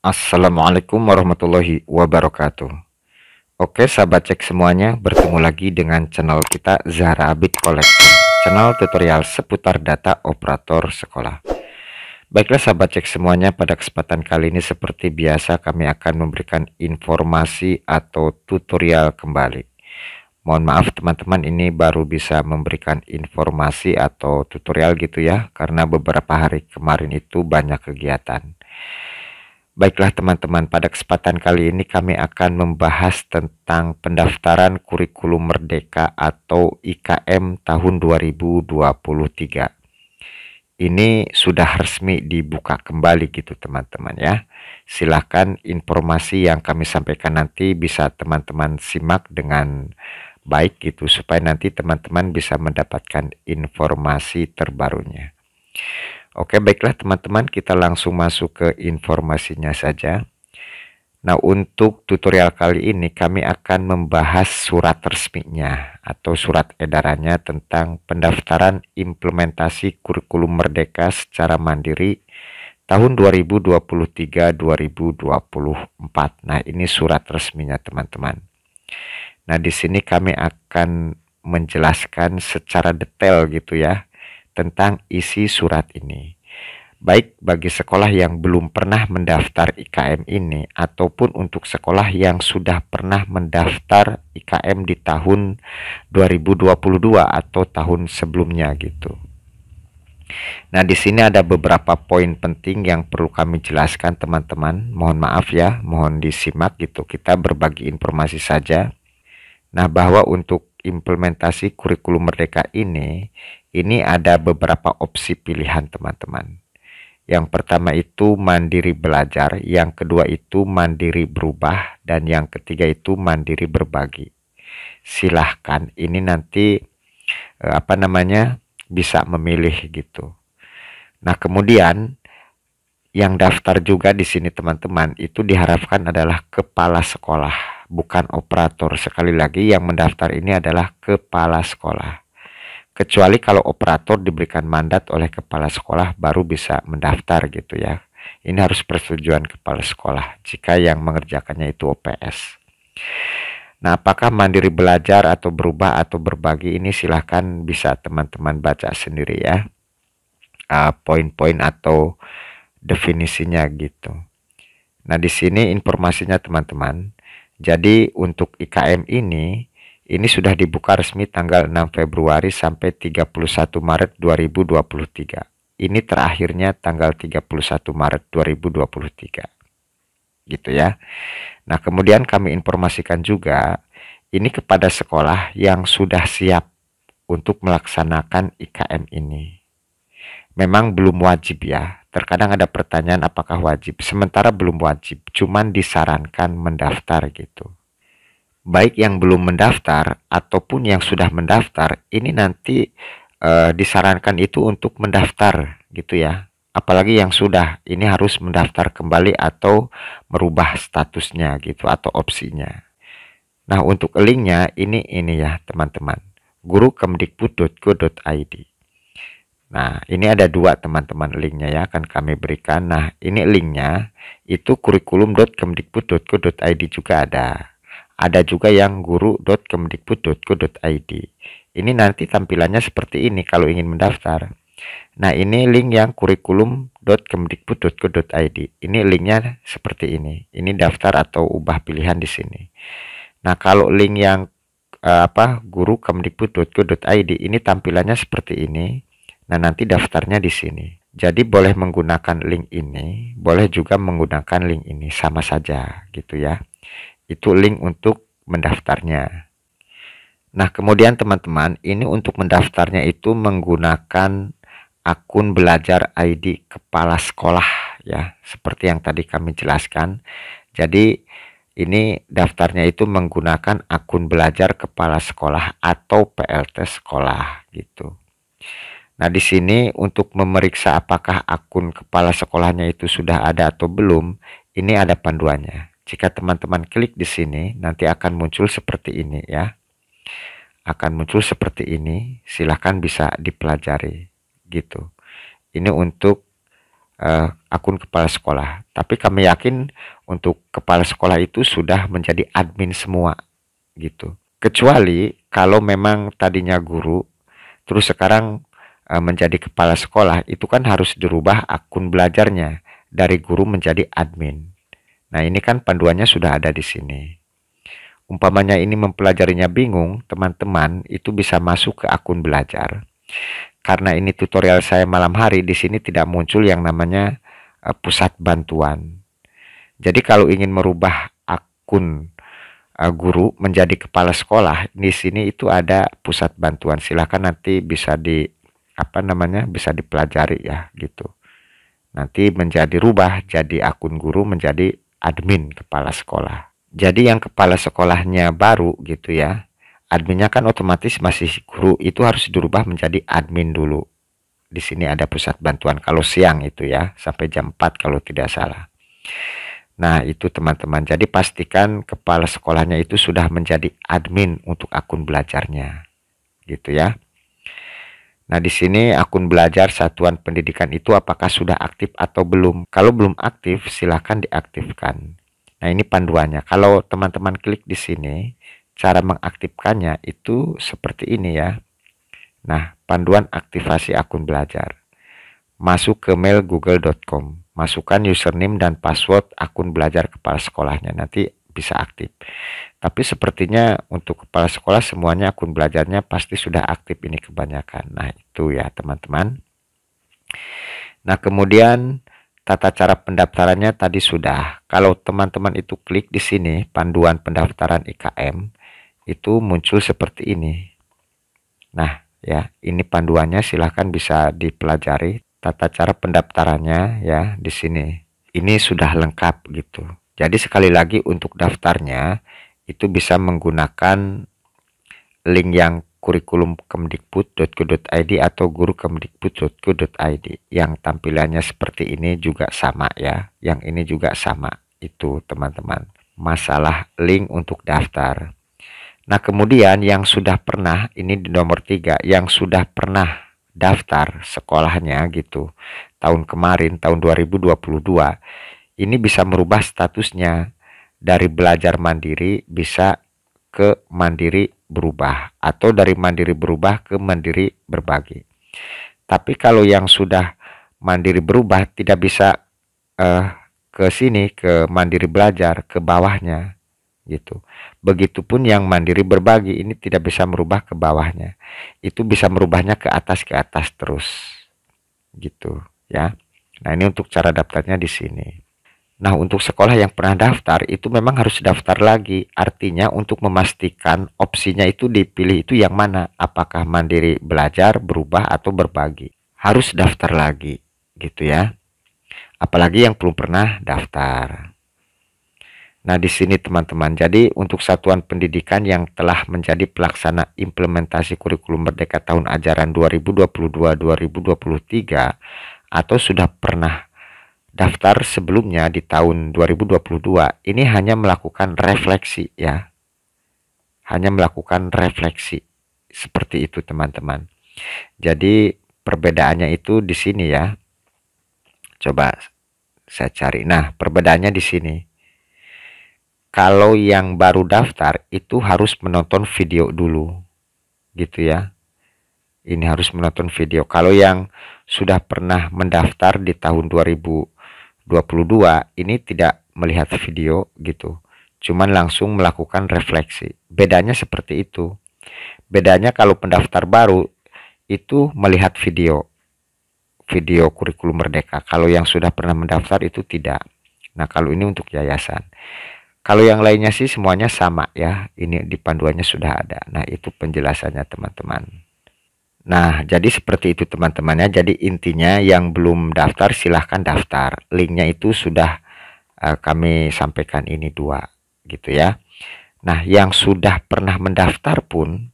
Assalamualaikum warahmatullahi wabarakatuh. Oke sahabat cek semuanya, bertemu lagi dengan channel kita Zahra Abid Collection, channel tutorial seputar data operator sekolah. Baiklah sahabat cek semuanya, pada kesempatan kali ini seperti biasa kami akan memberikan informasi atau tutorial kembali. Mohon maaf teman-teman ini baru bisa memberikan informasi atau tutorial gitu ya, karena beberapa hari kemarin itu banyak kegiatan. Baiklah teman-teman, pada kesempatan kali ini kami akan membahas tentang pendaftaran kurikulum merdeka atau IKM tahun 2023. Ini sudah resmi dibuka kembali gitu teman-teman ya. Silahkan informasi yang kami sampaikan nanti bisa teman-teman simak dengan baik gitu supaya nanti teman-teman bisa mendapatkan informasi terbarunya. Oke, baiklah teman-teman, kita langsung masuk ke informasinya saja. Nah, untuk tutorial kali ini kami akan membahas surat resminya atau surat edarannya tentang pendaftaran implementasi kurikulum merdeka secara mandiri tahun 2023-2024. Nah, ini surat resminya teman-teman. Nah, di sini kami akan menjelaskan secara detail gitu ya tentang isi surat ini. Baik bagi sekolah yang belum pernah mendaftar IKM ini ataupun untuk sekolah yang sudah pernah mendaftar IKM di tahun 2022 atau tahun sebelumnya gitu. Nah, di sini ada beberapa poin penting yang perlu kami jelaskan teman-teman. Mohon maaf ya, mohon disimak gitu. Kita berbagi informasi saja. Nah, bahwa untuk implementasi kurikulum merdeka ini, ini ada beberapa opsi pilihan teman-teman. Yang pertama itu mandiri belajar, yang kedua itu mandiri berubah, dan yang ketiga itu mandiri berbagi. Silahkan, ini nanti eh, apa namanya bisa memilih gitu. Nah kemudian yang daftar juga di sini teman-teman itu diharapkan adalah kepala sekolah bukan operator. Sekali lagi yang mendaftar ini adalah kepala sekolah. Kecuali kalau operator diberikan mandat oleh kepala sekolah baru bisa mendaftar gitu ya. Ini harus persetujuan kepala sekolah jika yang mengerjakannya itu OPS. Nah, apakah mandiri belajar atau berubah atau berbagi ini silahkan bisa teman-teman baca sendiri ya. Uh, Poin-poin atau definisinya gitu. Nah, di sini informasinya teman-teman. Jadi untuk IKM ini ini sudah dibuka resmi tanggal 6 Februari sampai 31 Maret 2023. Ini terakhirnya tanggal 31 Maret 2023. Gitu ya. Nah, kemudian kami informasikan juga ini kepada sekolah yang sudah siap untuk melaksanakan IKM ini. Memang belum wajib ya, terkadang ada pertanyaan apakah wajib sementara belum wajib cuman disarankan mendaftar gitu baik yang belum mendaftar ataupun yang sudah mendaftar ini nanti eh, disarankan itu untuk mendaftar gitu ya apalagi yang sudah ini harus mendaftar kembali atau merubah statusnya gitu atau opsinya nah untuk linknya ini ini ya teman-teman guru kemdikbud.go.id Nah, ini ada dua teman-teman linknya ya akan kami berikan. Nah, ini linknya itu kurikulum.kemdikbud.go.id juga ada. Ada juga yang guru.kemdikbud.go.id. Ini nanti tampilannya seperti ini kalau ingin mendaftar. Nah, ini link yang kurikulum.kemdikbud.go.id. Ini linknya seperti ini. Ini daftar atau ubah pilihan di sini. Nah, kalau link yang eh, apa guru kemdikbud.go.id ini tampilannya seperti ini Nah, nanti daftarnya di sini. Jadi boleh menggunakan link ini, boleh juga menggunakan link ini sama saja gitu ya. Itu link untuk mendaftarnya. Nah, kemudian teman-teman, ini untuk mendaftarnya itu menggunakan akun belajar ID kepala sekolah ya, seperti yang tadi kami jelaskan. Jadi ini daftarnya itu menggunakan akun belajar kepala sekolah atau PLT sekolah gitu. Nah, di sini untuk memeriksa apakah akun kepala sekolahnya itu sudah ada atau belum, ini ada panduannya. Jika teman-teman klik di sini, nanti akan muncul seperti ini ya. Akan muncul seperti ini, silahkan bisa dipelajari gitu. Ini untuk uh, akun kepala sekolah. Tapi kami yakin untuk kepala sekolah itu sudah menjadi admin semua gitu. Kecuali kalau memang tadinya guru, terus sekarang Eh, menjadi kepala sekolah itu kan harus dirubah akun belajarnya dari guru menjadi admin. Nah, ini kan panduannya sudah ada di sini. Umpamanya ini mempelajarinya bingung, teman-teman itu bisa masuk ke akun belajar. Karena ini tutorial saya malam hari di sini tidak muncul yang namanya uh, pusat bantuan. Jadi kalau ingin merubah akun uh, guru menjadi kepala sekolah, di sini itu ada pusat bantuan. Silahkan nanti bisa di apa namanya bisa dipelajari ya gitu nanti menjadi rubah jadi akun guru menjadi admin kepala sekolah jadi yang kepala sekolahnya baru gitu ya adminnya kan otomatis masih guru itu harus dirubah menjadi admin dulu di sini ada pusat bantuan kalau siang itu ya sampai jam 4 kalau tidak salah Nah itu teman-teman jadi pastikan kepala sekolahnya itu sudah menjadi admin untuk akun belajarnya gitu ya. Nah, di sini akun belajar satuan pendidikan itu apakah sudah aktif atau belum. Kalau belum aktif, silahkan diaktifkan. Nah, ini panduannya. Kalau teman-teman klik di sini, cara mengaktifkannya itu seperti ini ya. Nah, panduan aktivasi akun belajar. Masuk ke mail google.com. Masukkan username dan password akun belajar kepala sekolahnya. Nanti bisa aktif. Tapi sepertinya untuk kepala sekolah semuanya akun belajarnya pasti sudah aktif ini kebanyakan. Nah itu ya teman-teman. Nah kemudian tata cara pendaftarannya tadi sudah. Kalau teman-teman itu klik di sini panduan pendaftaran IKM itu muncul seperti ini. Nah ya ini panduannya silahkan bisa dipelajari tata cara pendaftarannya ya di sini. Ini sudah lengkap gitu. Jadi sekali lagi untuk daftarnya itu bisa menggunakan link yang kurikulum kemdikbud.go.id atau guru kemdikbud.go.id yang tampilannya seperti ini juga sama ya yang ini juga sama itu teman-teman masalah link untuk daftar nah kemudian yang sudah pernah ini di nomor tiga yang sudah pernah daftar sekolahnya gitu tahun kemarin tahun 2022 ini bisa merubah statusnya dari belajar mandiri bisa ke mandiri berubah atau dari mandiri berubah ke mandiri berbagi. Tapi kalau yang sudah mandiri berubah tidak bisa eh, ke sini ke mandiri belajar ke bawahnya gitu. Begitupun yang mandiri berbagi ini tidak bisa merubah ke bawahnya. Itu bisa merubahnya ke atas ke atas terus. Gitu ya. Nah, ini untuk cara daftarnya di sini. Nah, untuk sekolah yang pernah daftar itu memang harus daftar lagi. Artinya untuk memastikan opsinya itu dipilih itu yang mana, apakah mandiri belajar, berubah atau berbagi. Harus daftar lagi gitu ya. Apalagi yang belum pernah daftar. Nah, di sini teman-teman. Jadi, untuk satuan pendidikan yang telah menjadi pelaksana implementasi kurikulum Merdeka tahun ajaran 2022-2023 atau sudah pernah daftar sebelumnya di tahun 2022 ini hanya melakukan refleksi ya. Hanya melakukan refleksi. Seperti itu teman-teman. Jadi perbedaannya itu di sini ya. Coba saya cari. Nah, perbedaannya di sini. Kalau yang baru daftar itu harus menonton video dulu. Gitu ya. Ini harus menonton video. Kalau yang sudah pernah mendaftar di tahun 2000 22 ini tidak melihat video gitu cuman langsung melakukan refleksi bedanya seperti itu bedanya kalau pendaftar baru itu melihat video video kurikulum merdeka kalau yang sudah pernah mendaftar itu tidak nah kalau ini untuk yayasan kalau yang lainnya sih semuanya sama ya ini di panduannya sudah ada nah itu penjelasannya teman-teman Nah, jadi seperti itu teman-temannya. Jadi intinya yang belum daftar silahkan daftar. Linknya itu sudah uh, kami sampaikan ini dua gitu ya. Nah, yang sudah pernah mendaftar pun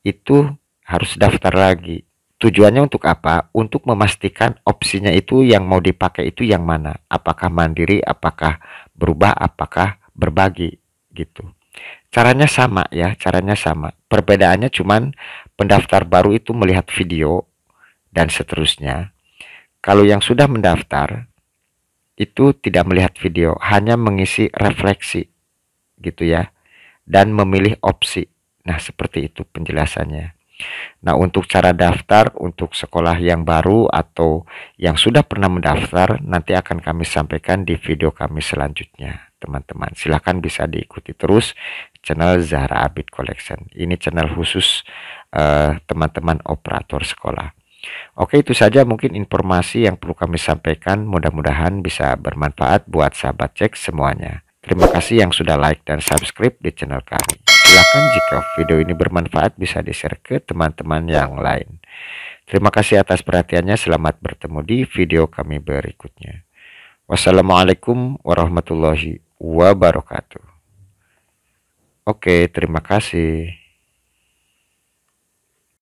itu harus daftar lagi. Tujuannya untuk apa? Untuk memastikan opsinya itu yang mau dipakai itu yang mana. Apakah mandiri, apakah berubah, apakah berbagi gitu. Caranya sama ya, caranya sama. Perbedaannya cuman pendaftar baru itu melihat video dan seterusnya. Kalau yang sudah mendaftar itu tidak melihat video, hanya mengisi refleksi gitu ya dan memilih opsi. Nah, seperti itu penjelasannya. Nah, untuk cara daftar untuk sekolah yang baru atau yang sudah pernah mendaftar nanti akan kami sampaikan di video kami selanjutnya, teman-teman. Silahkan bisa diikuti terus channel Zahra Abid Collection. Ini channel khusus eh, teman-teman uh, operator sekolah. Oke, itu saja mungkin informasi yang perlu kami sampaikan. Mudah-mudahan bisa bermanfaat buat sahabat cek semuanya. Terima kasih yang sudah like dan subscribe di channel kami. Silahkan jika video ini bermanfaat bisa di-share ke teman-teman yang lain. Terima kasih atas perhatiannya. Selamat bertemu di video kami berikutnya. Wassalamualaikum warahmatullahi wabarakatuh. Oke, terima kasih.